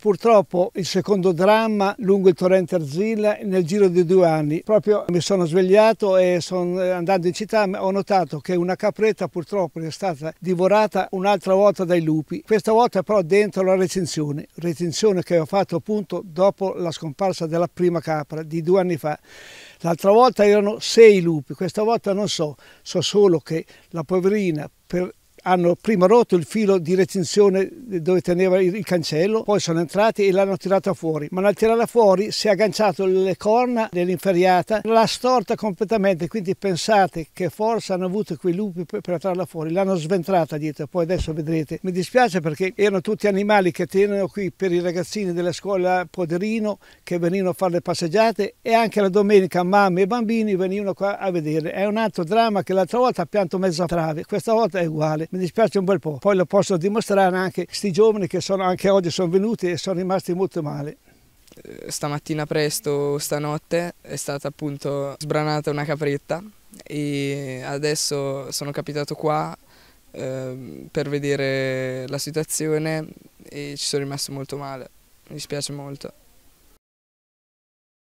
Purtroppo il secondo dramma lungo il torrente Arzilla nel giro di due anni. Proprio mi sono svegliato e son, eh, andando in città ho notato che una capretta purtroppo è stata divorata un'altra volta dai lupi. Questa volta però dentro la recinzione, recinzione che ho fatto appunto dopo la scomparsa della prima capra di due anni fa. L'altra volta erano sei lupi, questa volta non so, so solo che la poverina per hanno prima rotto il filo di recinzione dove teneva il cancello, poi sono entrati e l'hanno tirata fuori, ma nel tirarla fuori si è agganciato le corna dell'inferriata, l'ha storta completamente, quindi pensate che forza hanno avuto quei lupi per, per tirarla fuori, l'hanno sventrata dietro, poi adesso vedrete. Mi dispiace perché erano tutti animali che tenevano qui per i ragazzini della scuola Poderino che venivano a fare le passeggiate e anche la domenica mamme e bambini venivano qua a vedere. È un altro dramma che l'altra volta ha pianto mezza trave, questa volta è uguale. Mi mi dispiace un bel po'. Poi lo posso dimostrare anche a questi giovani che sono, anche oggi sono venuti e sono rimasti molto male. Eh, stamattina presto, stanotte, è stata appunto sbranata una capretta e adesso sono capitato qua eh, per vedere la situazione e ci sono rimasto molto male, mi dispiace molto.